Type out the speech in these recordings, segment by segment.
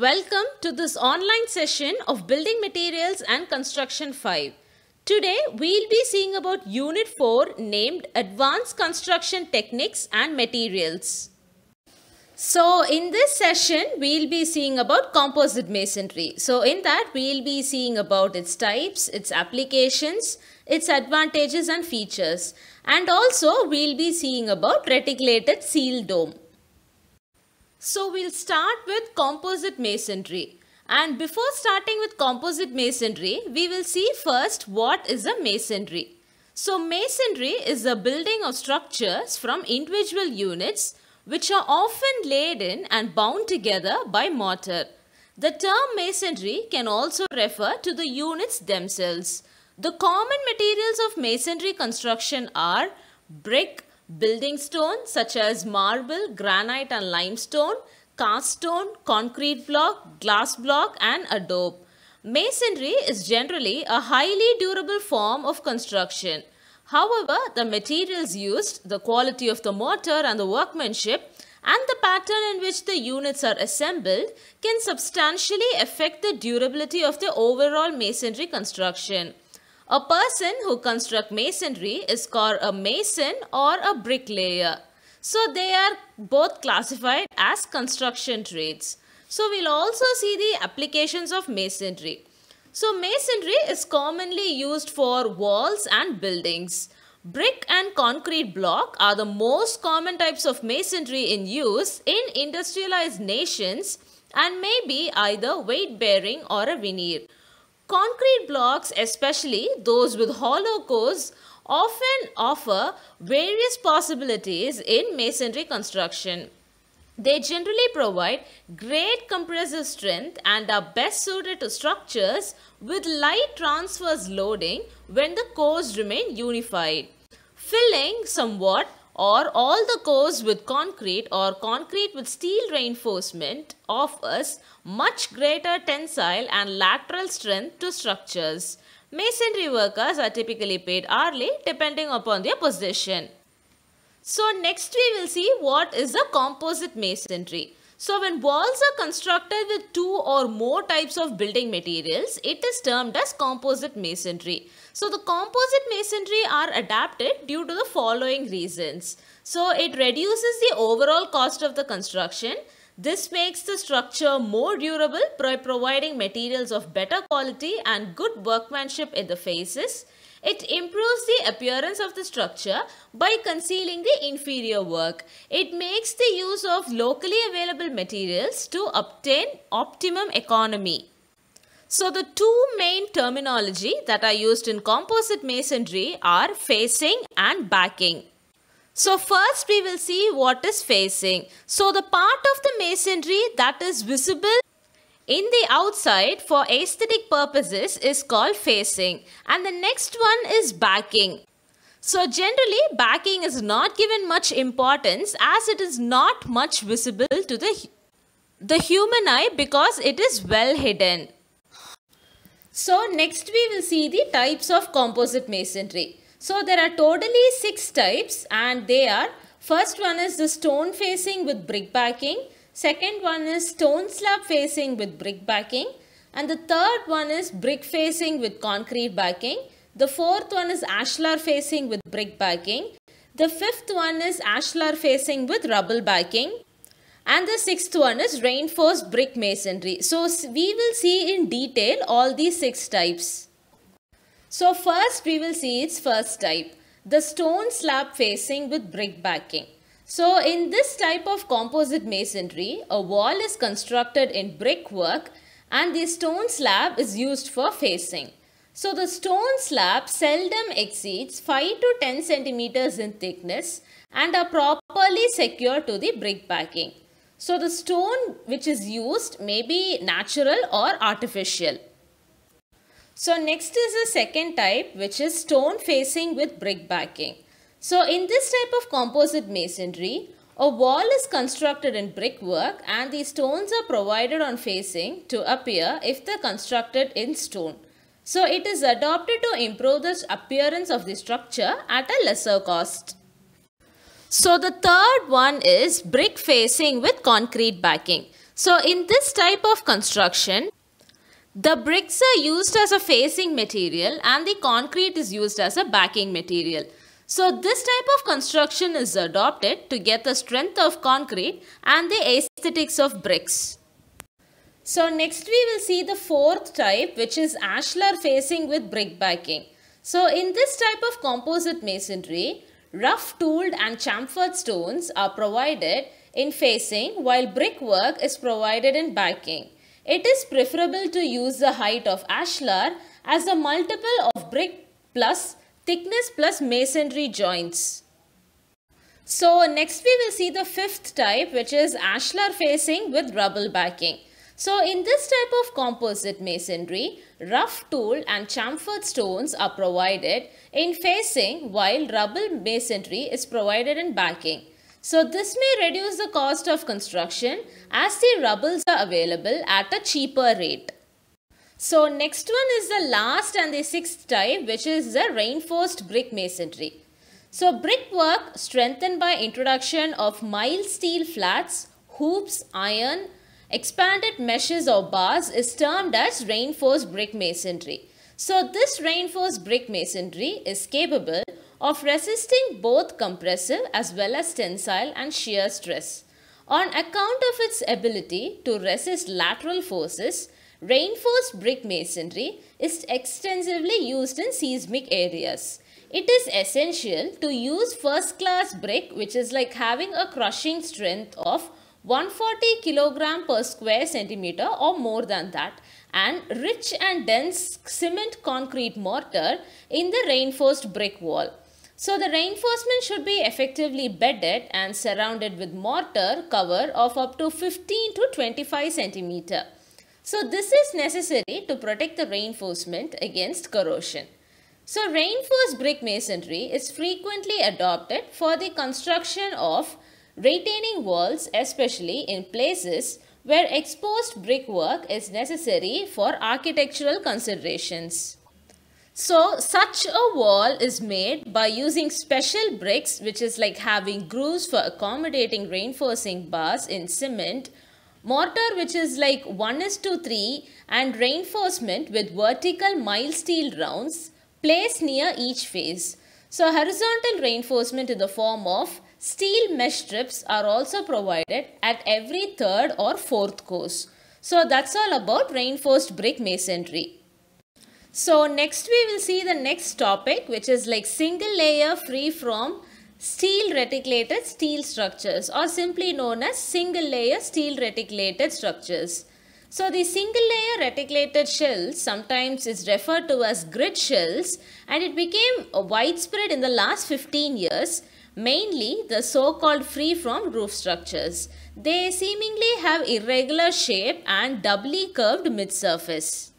Welcome to this online session of Building Materials and Construction 5. Today we'll be seeing about Unit 4 named Advanced Construction Techniques and Materials. So in this session we'll be seeing about composite masonry. So in that we'll be seeing about its types, its applications, its advantages and features and also we'll be seeing about reticulated seal dome. So we'll start with composite masonry. And before starting with composite masonry, we will see first what is a masonry. So masonry is the building of structures from individual units which are often laid in and bound together by mortar. The term masonry can also refer to the units themselves. The common materials of masonry construction are brick, Building stone such as marble, granite and limestone, cast stone, concrete block, glass block and adobe. Masonry is generally a highly durable form of construction. However, the materials used, the quality of the mortar and the workmanship and the pattern in which the units are assembled can substantially affect the durability of the overall masonry construction. A person who construct masonry is called a mason or a bricklayer. So they are both classified as construction trades. So we'll also see the applications of masonry. So masonry is commonly used for walls and buildings. Brick and concrete block are the most common types of masonry in use in industrialized nations and may be either weight bearing or a veneer. Concrete blocks, especially those with hollow cores, often offer various possibilities in masonry construction. They generally provide great compressive strength and are best suited to structures with light transverse loading when the cores remain unified. Filling somewhat or all the cores with concrete or concrete with steel reinforcement offers much greater tensile and lateral strength to structures. Masonry workers are typically paid hourly depending upon their position. So next we will see what is a composite masonry. So when walls are constructed with two or more types of building materials, it is termed as composite masonry. So the composite masonry are adapted due to the following reasons. So it reduces the overall cost of the construction. This makes the structure more durable by providing materials of better quality and good workmanship in the faces. It improves the appearance of the structure by concealing the inferior work. It makes the use of locally available materials to obtain optimum economy. So the two main terminology that are used in composite masonry are facing and backing. So first we will see what is facing. So the part of the masonry that is visible in the outside for aesthetic purposes is called facing and the next one is backing. So generally backing is not given much importance as it is not much visible to the, the human eye because it is well hidden. So next we will see the types of composite masonry. So there are totally six types and they are first one is the stone facing with brick backing. Second one is stone slab facing with brick backing. And the third one is brick facing with concrete backing. The fourth one is ashlar facing with brick backing. The fifth one is ashlar facing with rubble backing. And the sixth one is reinforced brick masonry. So we will see in detail all these six types. So first we will see its first type. The stone slab facing with brick backing. So in this type of composite masonry, a wall is constructed in brickwork and the stone slab is used for facing. So the stone slab seldom exceeds 5 to 10 centimeters in thickness and are properly secured to the brick backing. So the stone which is used may be natural or artificial. So next is the second type which is stone facing with brick backing. So in this type of composite masonry, a wall is constructed in brickwork and the stones are provided on facing to appear if they are constructed in stone. So it is adopted to improve the appearance of the structure at a lesser cost. So the third one is brick facing with concrete backing. So in this type of construction, the bricks are used as a facing material and the concrete is used as a backing material. So this type of construction is adopted to get the strength of concrete and the aesthetics of bricks. So next we will see the fourth type which is ashlar facing with brick backing. So in this type of composite masonry, rough tooled and chamfered stones are provided in facing while brickwork is provided in backing. It is preferable to use the height of ashlar as a multiple of brick plus thickness plus masonry joints. So next we will see the fifth type which is ashlar facing with rubble backing. So in this type of composite masonry, rough tool and chamfered stones are provided in facing while rubble masonry is provided in backing. So this may reduce the cost of construction as the rubbles are available at a cheaper rate. So next one is the last and the sixth type which is the reinforced brick masonry. So brickwork strengthened by introduction of mild steel flats, hoops, iron, expanded meshes or bars is termed as reinforced brick masonry. So this reinforced brick masonry is capable of resisting both compressive as well as tensile and shear stress. On account of its ability to resist lateral forces, Reinforced brick masonry is extensively used in seismic areas. It is essential to use first class brick which is like having a crushing strength of 140 kg per square centimeter or more than that and rich and dense cement concrete mortar in the reinforced brick wall. So the reinforcement should be effectively bedded and surrounded with mortar cover of up to 15 to 25 centimeter. So this is necessary to protect the reinforcement against corrosion. So reinforced brick masonry is frequently adopted for the construction of retaining walls especially in places where exposed brickwork is necessary for architectural considerations. So such a wall is made by using special bricks which is like having grooves for accommodating reinforcing bars in cement mortar which is like 1 is to 3 and reinforcement with vertical mild steel rounds placed near each face. So horizontal reinforcement in the form of steel mesh strips are also provided at every third or fourth course. So that's all about reinforced brick masonry. So next we will see the next topic which is like single layer free from steel reticulated steel structures or simply known as single layer steel reticulated structures. So the single layer reticulated shells sometimes is referred to as grid shells and it became widespread in the last 15 years mainly the so-called free-form roof structures. They seemingly have irregular shape and doubly curved mid-surface.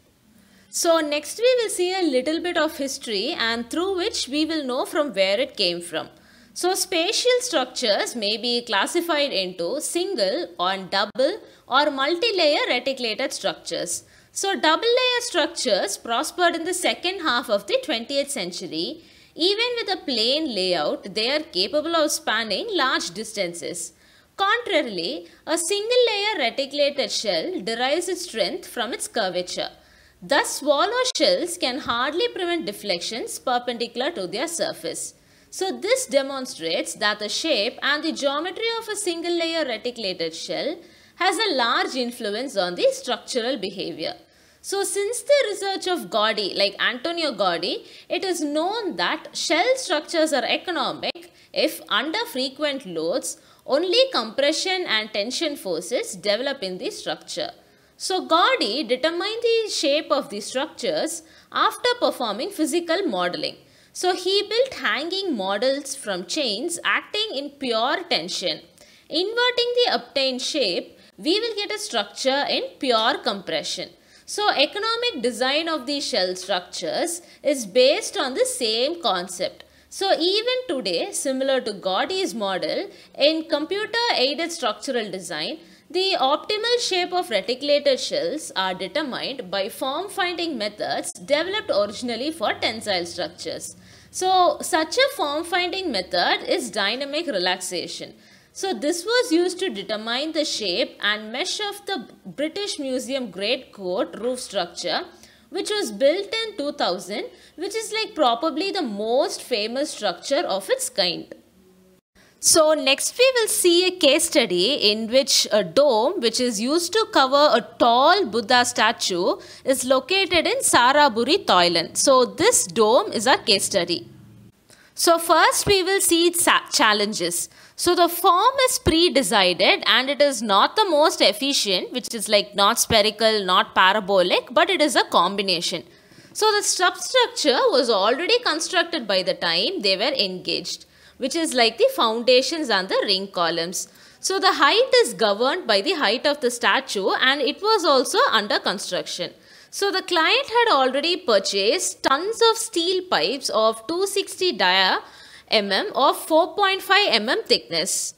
So next we will see a little bit of history and through which we will know from where it came from. So spatial structures may be classified into single or double or multi-layer reticulated structures. So double-layer structures prospered in the second half of the 20th century. Even with a plain layout, they are capable of spanning large distances. Contrarily, a single-layer reticulated shell derives its strength from its curvature. Thus, swallow shells can hardly prevent deflections perpendicular to their surface. So this demonstrates that the shape and the geometry of a single layer reticulated shell has a large influence on the structural behavior. So since the research of Gaudi, like Antonio Gaudi, it is known that shell structures are economic if under frequent loads, only compression and tension forces develop in the structure. So Gaudi determined the shape of the structures after performing physical modeling. So he built hanging models from chains acting in pure tension. Inverting the obtained shape, we will get a structure in pure compression. So economic design of these shell structures is based on the same concept. So even today, similar to Gaudy's model, in computer-aided structural design, the optimal shape of reticulated shells are determined by form-finding methods developed originally for tensile structures. So such a form finding method is dynamic relaxation. So this was used to determine the shape and mesh of the British Museum Great Court roof structure which was built in 2000 which is like probably the most famous structure of its kind. So next we will see a case study in which a dome which is used to cover a tall Buddha statue is located in Saraburi, Thailand. So this dome is our case study. So first we will see its challenges. So the form is pre-decided and it is not the most efficient which is like not spherical, not parabolic but it is a combination. So the substructure was already constructed by the time they were engaged which is like the foundations and the ring columns. So the height is governed by the height of the statue and it was also under construction. So the client had already purchased tons of steel pipes of 260 dia mm of 4.5 mm thickness.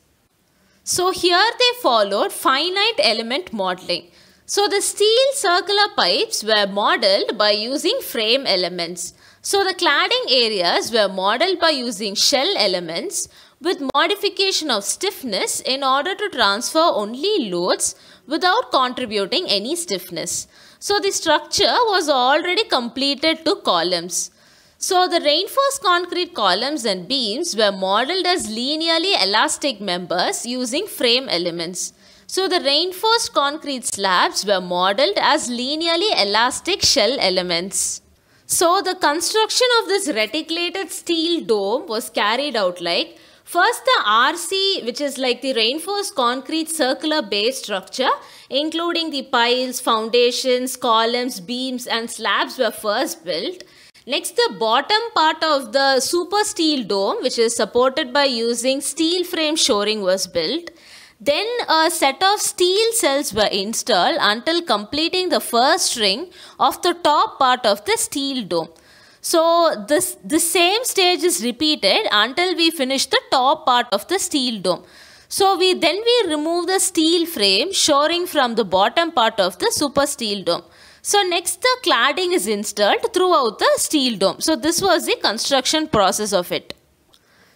So here they followed finite element modeling. So the steel circular pipes were modeled by using frame elements. So the cladding areas were modeled by using shell elements with modification of stiffness in order to transfer only loads without contributing any stiffness. So the structure was already completed to columns. So the reinforced concrete columns and beams were modeled as linearly elastic members using frame elements. So the reinforced concrete slabs were modeled as linearly elastic shell elements. So the construction of this reticulated steel dome was carried out like First, the RC, which is like the reinforced concrete circular base structure, including the piles, foundations, columns, beams, and slabs, were first built. Next, the bottom part of the super steel dome, which is supported by using steel frame shoring, was built. Then a set of steel cells were installed until completing the first ring of the top part of the steel dome. So this, the same stage is repeated until we finish the top part of the steel dome. So we then we remove the steel frame shoring from the bottom part of the super steel dome. So next the cladding is installed throughout the steel dome. So this was the construction process of it.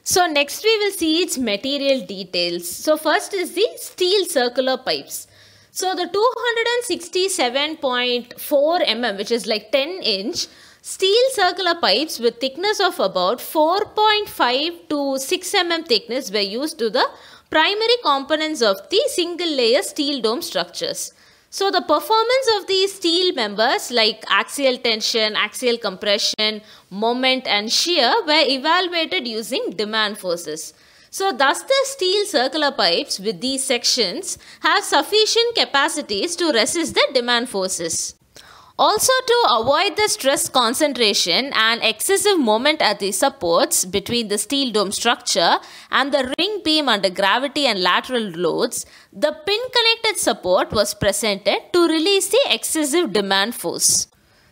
So next we will see its material details. So first is the steel circular pipes. So the 267.4 mm which is like 10 inch steel circular pipes with thickness of about 4.5 to 6 mm thickness were used to the primary components of the single layer steel dome structures. So the performance of these steel members like axial tension, axial compression, moment and shear were evaluated using demand forces. So thus the steel circular pipes with these sections have sufficient capacities to resist the demand forces. Also, to avoid the stress concentration and excessive moment at the supports between the steel dome structure and the ring beam under gravity and lateral loads, the pin connected support was presented to release the excessive demand force.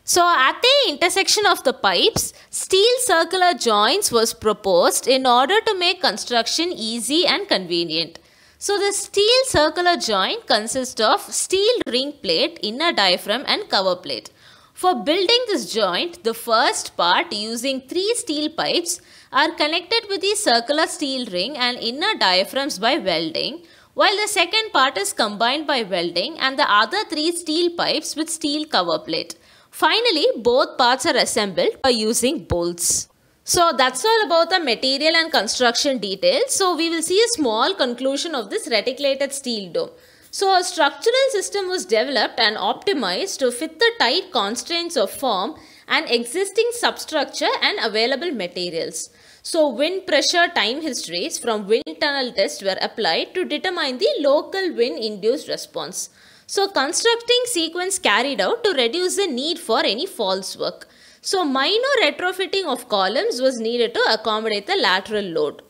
So at the intersection of the pipes, steel circular joints was proposed in order to make construction easy and convenient. So the steel circular joint consists of steel ring plate, inner diaphragm and cover plate. For building this joint, the first part using three steel pipes are connected with the circular steel ring and inner diaphragms by welding, while the second part is combined by welding and the other three steel pipes with steel cover plate. Finally, both parts are assembled by using bolts. So that's all about the material and construction details. So we will see a small conclusion of this reticulated steel dome. So a structural system was developed and optimized to fit the tight constraints of form and existing substructure and available materials. So wind pressure time histories from wind tunnel tests were applied to determine the local wind induced response. So constructing sequence carried out to reduce the need for any false work. So minor retrofitting of columns was needed to accommodate the lateral load.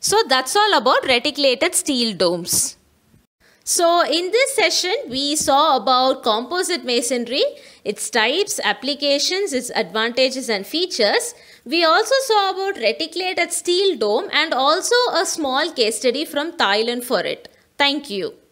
So that's all about reticulated steel domes. So in this session, we saw about composite masonry, its types, applications, its advantages and features. We also saw about reticulated steel dome and also a small case study from Thailand for it. Thank you.